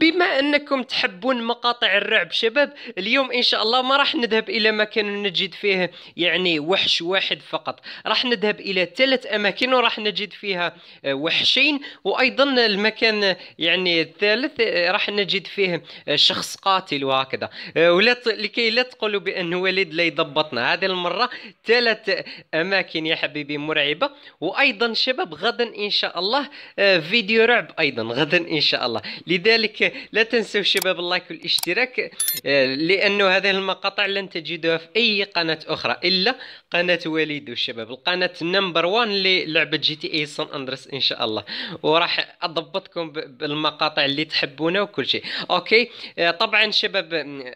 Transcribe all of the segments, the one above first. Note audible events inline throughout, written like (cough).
بما انكم تحبون مقاطع الرعب شباب اليوم ان شاء الله ما راح نذهب الى مكان نجد فيه يعني وحش واحد فقط راح نذهب الى ثلاث اماكن وراح نجد فيها آه، وحشين وايضا المكان آه، يعني الثالث آه، راح نجد فيه شخص قاتل وهكذا ولا لكي لا تقولوا بان وليد لا يضبطنا هذه المره ثلاث اماكن يا حبيبي مرعبه وايضا شباب غدا ان شاء الله فيديو رعب ايضا غدا ان شاء الله لذلك لا تنسوا شباب اللايك والاشتراك آه، لانه هذه المقاطع لن تجدوها في أي قناة أخرى إلا قناة وليد الشباب القناة نمبر وان للعبة جي تي اي سان أندرس إن شاء الله وراح أضبطكم بالمقاطع اللي تحبونها وكل شيء أوكي آه، طبعا شباب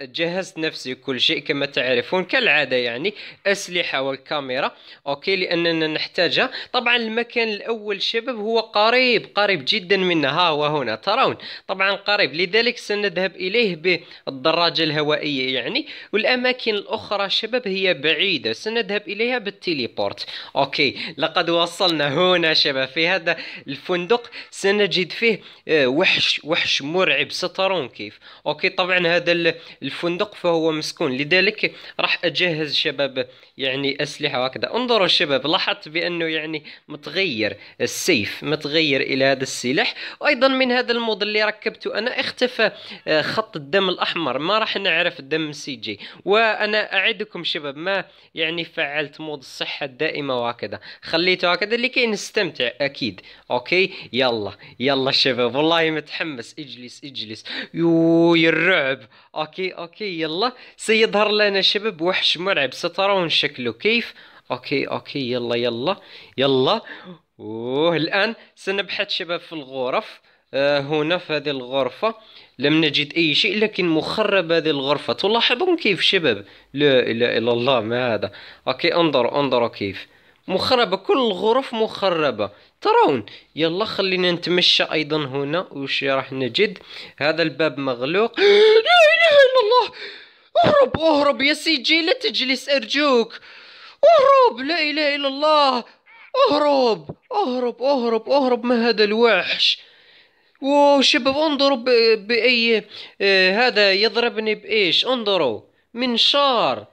جهزت نفسي كل شيء كما تعرفون كالعادة يعني أسلحة والكاميرا أوكي لأننا نحتاجها طبعا المكان الأول شباب هو قريب قريب جدا منا ها هو هنا ترون طبعا قريب لذلك سنذهب إليه بالدراجة الهوائية يعني والأماكن الأخرى شباب هي بعيدة سنذهب إليها بالتليبورت أوكي لقد وصلنا هنا شباب في هذا الفندق سنجد فيه آه، وحش وحش مرعب سترون كيف أوكي طبعا هذا الفندق فهو مسكون لذلك راح أجهز شباب يعني أسلحة وهكذا انظروا شباب لاحظت بأنه يعني متغير السيف متغير إلى هذا السلاح وأيضا من هذا الموديل اللي ركبته أنا انا اختفى آه، خط الدم الاحمر ما راح نعرف الدم سي جي وانا اعدكم شباب ما يعني فعلت مود الصحه الدائمه وهكذا خليته هكذا اللي كاين نستمتع اكيد اوكي يلا يلا شباب والله متحمس اجلس اجلس يوي الرعب اوكي اوكي يلا سيظهر لنا شباب وحش مرعب سترون شكله كيف اوكي اوكي يلا يلا يلا اوه الان سنبحث شباب في الغرف آه، هنا في هذه الغرفة لم نجد أي شيء لكن مخرب هذه الغرفة تلاحظون كيف شباب لا إله إلا الله ما هذا أوكي انظروا انظروا كيف مخربة كل الغرف مخربة ترون يلا خلينا نتمشى أيضا هنا وش راح نجد هذا الباب مغلوق (gasps) لا إله إلا الله اهرب اهرب يا سيجي لا تجلس أرجوك اهرب لا إله إلا الله اهرب اهرب اهرب اهرب ما هذا الوحش وشباب انظروا باي آه هذا يضربني بايش انظروا منشار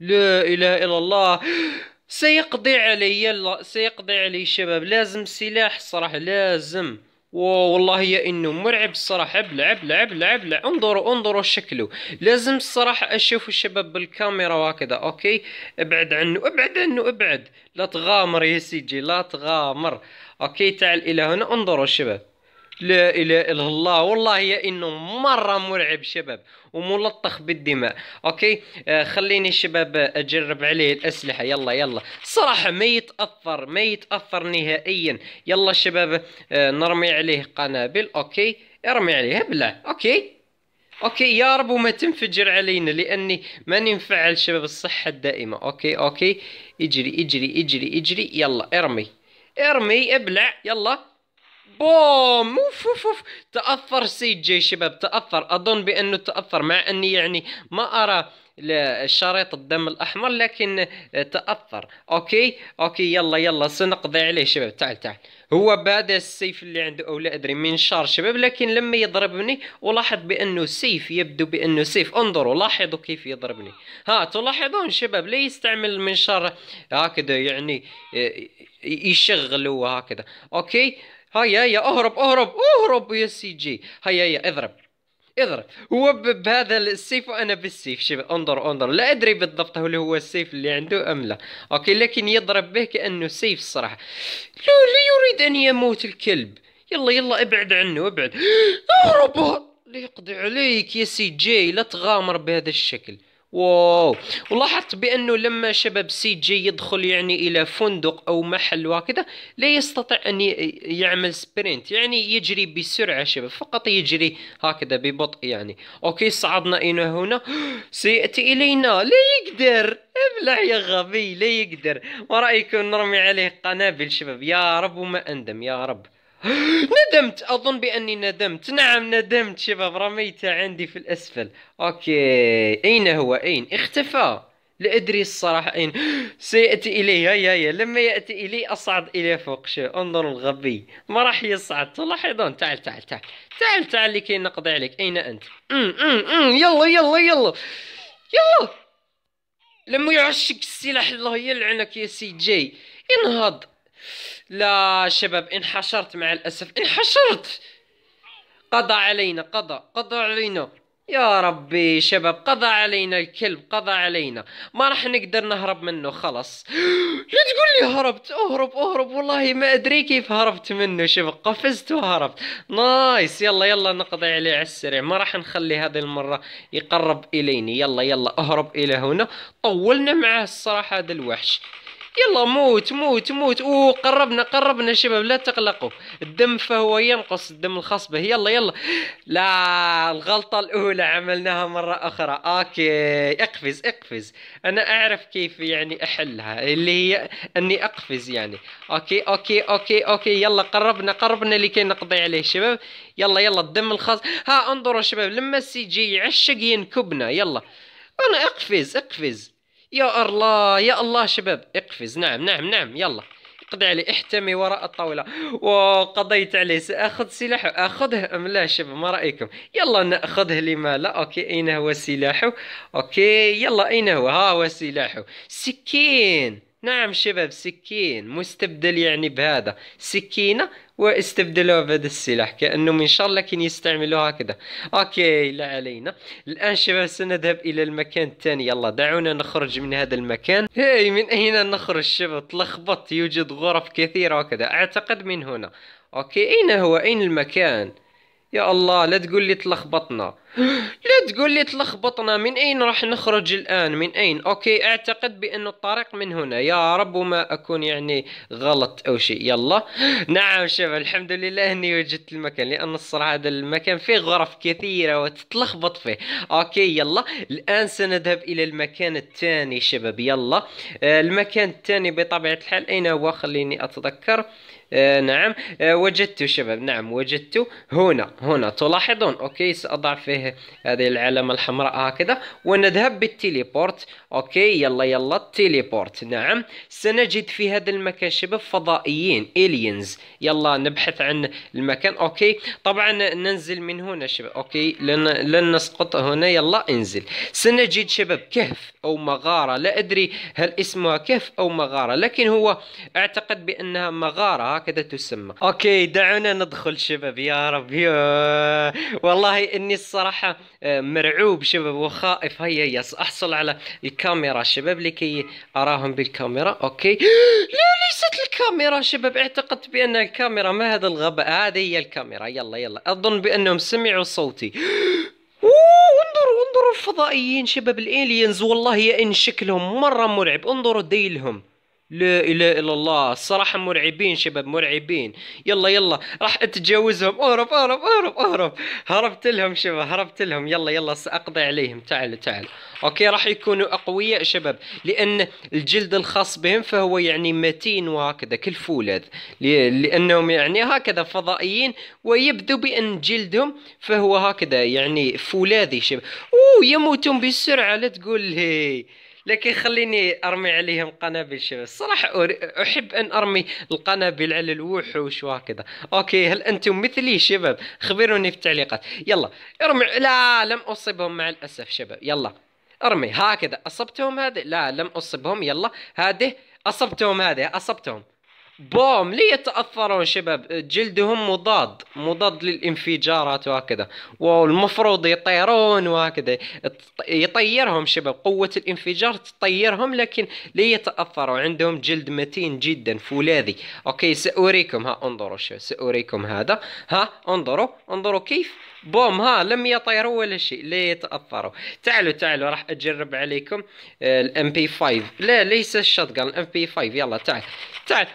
لا اله الا الله سيقضي علي يلا سيقضي علي شباب لازم سلاح الصراحه لازم والله يا انه مرعب الصراحه بلعب لعب لعب ابلع انظروا انظروا شكله لازم الصراحه اشوف الشباب بالكاميرا وهكذا اوكي ابعد عنه ابعد عنه ابعد لا تغامر يا سيدي لا تغامر اوكي تعال الى هنا انظروا الشباب لا اله الا الله والله يا انه مره مرعب شباب وملطخ بالدماء اوكي آه خليني شباب اجرب عليه الاسلحه يلا يلا صراحه ما يتاثر ما يتاثر نهائيا يلا شباب آه نرمي عليه قنابل اوكي ارمي عليه هبله اوكي اوكي يا رب وما تنفجر علينا لاني ماني مفعل شباب الصحه الدائمه اوكي اوكي اجري اجري اجري اجري يلا ارمي ارمي ابلع يلا بوم اوف اوف اوف تاثر سي جي شباب تاثر اظن بانه تاثر مع اني يعني ما ارى الشريط الدم الاحمر لكن تاثر اوكي اوكي يلا يلا سنقضي عليه شباب تعال تعال هو بدا السيف اللي عنده او لا ادري من شار شباب لكن لما يضربني الاحظ بانه سيف يبدو بانه سيف انظروا لاحظوا كيف يضربني ها تلاحظون شباب لا يستعمل المنشار هكذا يعني يشغلوا هكذا اوكي هيا يا اهرب اهرب اهرب يا سي جي هيا يا اضرب اضرب هو بهذا السيف وانا بالسيف شوف انظر انظر لا ادري بالضبط هل هو السيف اللي عنده ام لا اوكي لكن يضرب به كانه سيف الصراحه لا لا يريد ان يموت الكلب يلا يلا ابعد عنه ابعد (gasps) اهرب يقضي عليك يا سي جي لا تغامر بهذا الشكل واو ولاحظت بانه لما شباب سي جي يدخل يعني الى فندق او محل وهكذا لا يستطيع ان يعمل سبرنت يعني يجري بسرعه شباب فقط يجري هكذا ببطء يعني اوكي صعدنا الى هنا (gasps) سياتي الينا لا يقدر ابلع يا غبي لا يقدر ورايكم نرمي عليه قنابل شباب يا رب وما اندم يا رب ندمت اظن باني ندمت نعم ندمت شباب رميته عندي في الاسفل اوكي اين هو اين اختفى لا ادري الصراحه اين سياتي الي هيا هيا لما ياتي الي اصعد الى فوق شو انظر الغبي ما راح يصعد تلاحظون تعال تعال تعال تعال تعال لكي نقضي عليك اين انت أم أم أم يلا يلا يلا يلا لما يعشق السلاح الله يلعنك يا سي جي انهض لا شباب انحشرت مع الأسف انحشرت قضى علينا قضى قضى علينا يا ربي شباب قضى علينا الكلب قضى علينا ما راح نقدر نهرب منه خلاص (gasps) لا تقول لي هربت اهرب اهرب والله ما ادري كيف هربت منه شباب قفزت وهربت نايس يلا يلا نقضي عليه على السريع ما راح نخلي هذه المرة يقرب اليني يلا يلا اهرب الى هنا طولنا معاه الصراحة هذا الوحش يلا موت موت موت اوه قربنا قربنا شباب لا تقلقوا الدم فهو ينقص الدم الخصبة يلا يلا لا الغلطة الأولى عملناها مرة أخرى أوكي اقفز اقفز أنا أعرف كيف يعني أحلها اللي هي أني أقفز يعني أوكي أوكي أوكي أوكي يلا قربنا قربنا لكي نقضي عليه شباب يلا يلا الدم الخاص ها انظروا شباب لما السي جي يعشق ينكبنا يلا أنا اقفز اقفز يا الله يا الله شباب اقفز نعم نعم نعم يلا قضي عليه احتمي وراء الطاولة وقضيت عليه سأخذ سلاحه أخذه أم لا شباب ما رأيكم يلا نأخذه لما لا أوكي أين هو سلاحه أوكي يلا أين هو ها هو سلاحه سكين نعم شباب سكين مستبدل يعني بهذا سكينة واستبدلوها بهذا السلاح كأنهم إن شاء الله كان يستعملوها هكذا أوكي لا علينا الآن شباب سنذهب إلى المكان الثاني يلا دعونا نخرج من هذا المكان هاي من أين نخرج شباب تلخبط يوجد غرف كثيرة وكذا أعتقد من هنا أوكي أين هو أين المكان يا الله لا تقول لي تلخبطنا لا تقول لي تلخبطنا من اين راح نخرج الان من اين اوكي اعتقد بان الطريق من هنا يا رب ما اكون يعني غلط او شيء يلا نعم شباب الحمد لله اني وجدت المكان لان الصراحه هذا المكان فيه غرف كثيره وتتلخبط فيه اوكي يلا الان سنذهب الى المكان الثاني شباب يلا آه المكان الثاني بطبيعه الحال اين هو خليني اتذكر آه نعم آه وجدته شباب نعم وجدته هنا هنا تلاحظون اوكي ساضع فيه هذه العلامه الحمراء هكذا ونذهب بالتليبورت اوكي يلا يلا التليبورت نعم سنجد في هذا المكان شباب فضائيين الينز يلا نبحث عن المكان اوكي طبعا ننزل من هنا شباب اوكي لن لن نسقط هنا يلا انزل سنجد شباب كهف او مغاره لا ادري هل اسمها كهف او مغاره لكن هو اعتقد بانها مغاره هكذا تسمى اوكي دعونا ندخل شباب يا رب والله اني الصراحه صراحة آه، مرعوب شباب وخائف هيا هيا احصل على الكاميرا شباب لكي اراهم بالكاميرا اوكي (gasps) لا ليست الكاميرا شباب اعتقدت بان الكاميرا ما هذا الغباء هذه هي الكاميرا يلا يلا اظن بانهم سمعوا صوتي (gasps) انظروا انظروا الفضائيين شباب الالينز والله يا ان شكلهم مره مرعب انظروا ديلهم لا اله الا الله الصراحة مرعبين شباب مرعبين يلا يلا راح اتجاوزهم اهرب اهرب اهرب اهرب هربت لهم شباب هربت لهم يلا يلا ساقضي عليهم تعال تعال اوكي راح يكونوا اقوياء شباب لان الجلد الخاص بهم فهو يعني متين وهكذا كالفولاذ لانهم يعني هكذا فضائيين ويبدو بان جلدهم فهو هكذا يعني فولاذي شباب اوه يموتون بسرعة لا تقول لي لكن خليني ارمي عليهم قنابل شباب الصراحه احب ان ارمي القنابل على الوحوش وهكذا اوكي هل انتم مثلي شباب خبروني في التعليقات يلا ارمي لا لم اصبهم مع الاسف شباب يلا ارمي هكذا اصبتهم هذه لا لم اصبهم يلا هذه اصبتهم هذه اصبتهم بوم ليه يتأثرون شباب جلدهم مضاد مضاد للانفجارات وهكذا والمفروض يطيرون وهكذا يطيرهم شباب قوة الانفجار تطيرهم لكن ليه يتأثروا عندهم جلد متين جدا فولاذي اوكي سأريكم ها انظروا شباب سأريكم هذا ها انظروا انظروا كيف بوم ها لم يطيروا ولا شيء لا يتأثروا تعالوا تعالوا راح اجرب عليكم الام بي 5 لا ليس الشotgun الام بي 5 يلا تعال تعال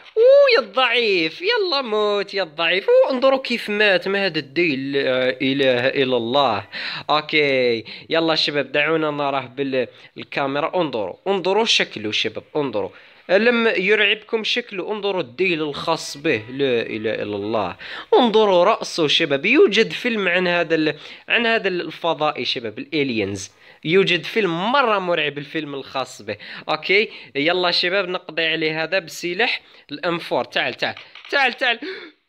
يا الضعيف يلا موت يا الضعيف انظروا كيف مات ما هذا الديل لا اله الا الله اوكي يلا شباب دعونا نراه بالكاميرا انظروا انظروا شكله شباب انظروا لم يرعبكم شكله انظروا الديل الخاص به لا اله الا الله انظروا راسه شباب يوجد فيلم عن هذا عن هذا الفضائي شباب الالينز يوجد فيلم مره مرعب الفيلم الخاص به اوكي يلا شباب نقضي عليه هذا بسلاح الام 4 تعال تعال تعال تعال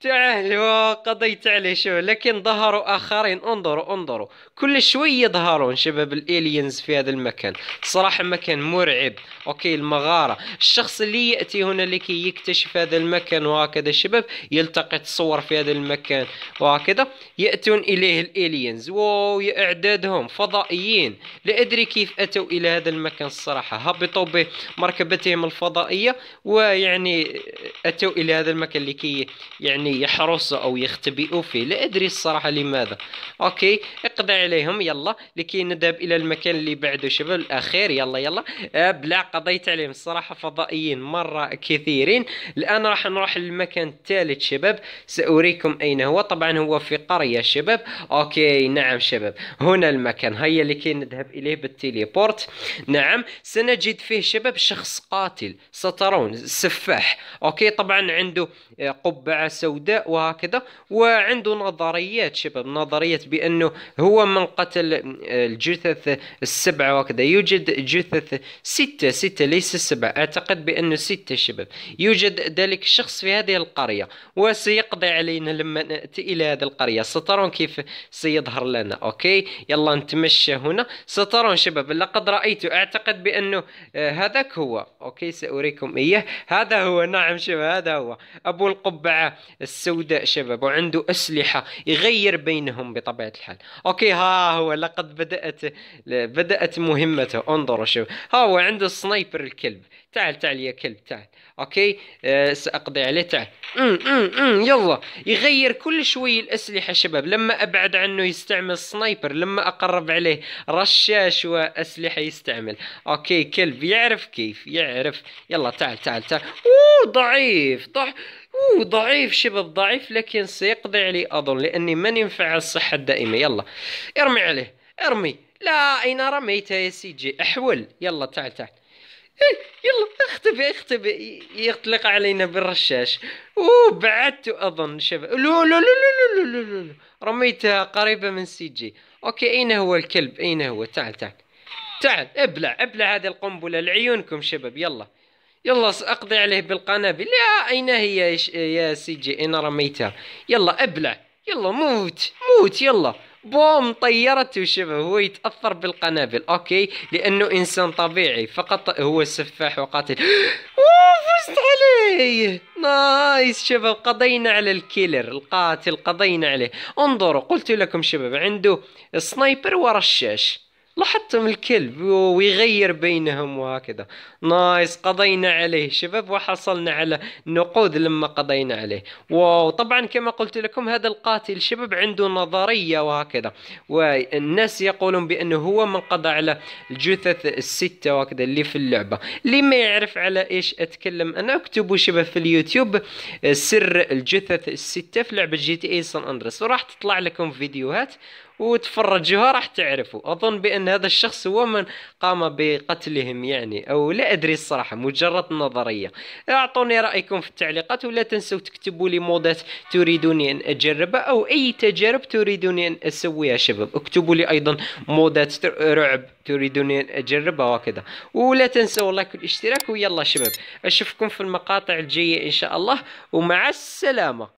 هو قضيت عليه شو لكن ظهروا اخرين انظروا انظروا كل شويه يظهرون شباب الالينز في هذا المكان صراحه مكان مرعب اوكي المغاره الشخص اللي ياتي هنا لكي يكتشف هذا المكان وهكذا الشباب يلتقط صور في هذا المكان وهكذا ياتون اليه الالينز واو يا اعدادهم فضائيين لا ادري كيف اتوا الى هذا المكان الصراحه هبطوا بمركبتهم الفضائيه ويعني اتوا الى هذا المكان لكي يعني يعني يحرس او يختبئ فيه لا ادري الصراحه لماذا اوكي اقضي عليهم يلا لكي نذهب الى المكان اللي بعده شباب الاخير يلا يلا آه، بلا قضيت عليهم الصراحه فضائيين مره كثيرين الان راح نروح للمكان الثالث شباب ساريكم اين هو طبعا هو في قريه شباب اوكي نعم شباب هنا المكان هيا لكي نذهب اليه بالتليبورت نعم سنجد فيه شباب شخص قاتل سترون سفاح اوكي طبعا عنده آه، قبعه سوداء السوداء وهكذا وعنده نظريات شباب نظريات بانه هو من قتل آه، الجثث السبعه وكذا يوجد جثث سته سته ليس سبعه اعتقد بانه سته شباب يوجد ذلك الشخص في هذه القريه وسي يقضي علينا لما ناتي الى هذه القريه سترون كيف سيظهر لنا اوكي يلا نتمشى هنا سترون شباب لقد رايت اعتقد بانه آه، هذاك هو اوكي ساريكم اياه هذا هو نعم شباب هذا هو ابو القبعه السوداء شباب وعنده اسلحه يغير بينهم بطبيعه الحال اوكي ها هو لقد بدات بدات مهمته انظروا شباب ها هو عنده السنايبر الكلب تعال تعال يا كلب تعال اوكي أه ساقضي عليه تعال امم امم يلا يغير كل شوي الاسلحه شباب لما ابعد عنه يستعمل سنايبر لما اقرب عليه رشاش واسلحه يستعمل اوكي كلب يعرف كيف يعرف يلا تعال تعال تعال اوه ضعيف ضعيف اوه ضعيف شباب ضعيف لكن سيقضي عليه اظن لاني ماني ينفع الصحه الدائمه يلا ارمي عليه ارمي لا اين رميت يا جي احول يلا تعال تعال إيه، يلا اختبئ اختبئ يطلق علينا بالرشاش وبعدت اظن شباب لو لو لو لو لو لو لا رميتها قريبه من سي جي اوكي اين هو الكلب اين هو تعال تعال تعال ابلع ابلع هذه القنبله لعيونكم شباب يلا يلا اقضي عليه بالقنابل لا اين هي يا سي جي اين رميتها يلا ابلع يلا موت موت يلا بوم طيرته وشبه هو يتاثر بالقنابل اوكي لانه انسان طبيعي فقط هو سفاح وقاتل (gasps) فزت عليه نايس شباب قضينا على الكيلر القاتل قضينا عليه انظروا قلت لكم شباب عنده سنايبر ورشاش لاحظتم الكلب ويغير بينهم وهكذا نايس قضينا عليه شباب وحصلنا على نقود لما قضينا عليه واو طبعا كما قلت لكم هذا القاتل شباب عنده نظرية وهكذا والناس يقولون بأنه هو من قضى على الجثث الستة وهكذا اللي في اللعبة اللي ما يعرف على إيش أتكلم أنا اكتبوا شباب في اليوتيوب سر الجثث الستة في لعبة جي تي اي سان اندرس وراح تطلع لكم فيديوهات وتفرجوها راح تعرفوا اظن بان هذا الشخص هو من قام بقتلهم يعني او لا ادري الصراحه مجرد نظريه اعطوني رايكم في التعليقات ولا تنسوا تكتبوا لي موضات تريدوني ان اجربها او اي تجارب تريدوني ان اسويها شباب اكتبوا لي ايضا موضات رعب تريدوني ان اجربها وكذا ولا تنسوا اللايك والاشتراك ويلا شباب اشوفكم في المقاطع الجايه ان شاء الله ومع السلامه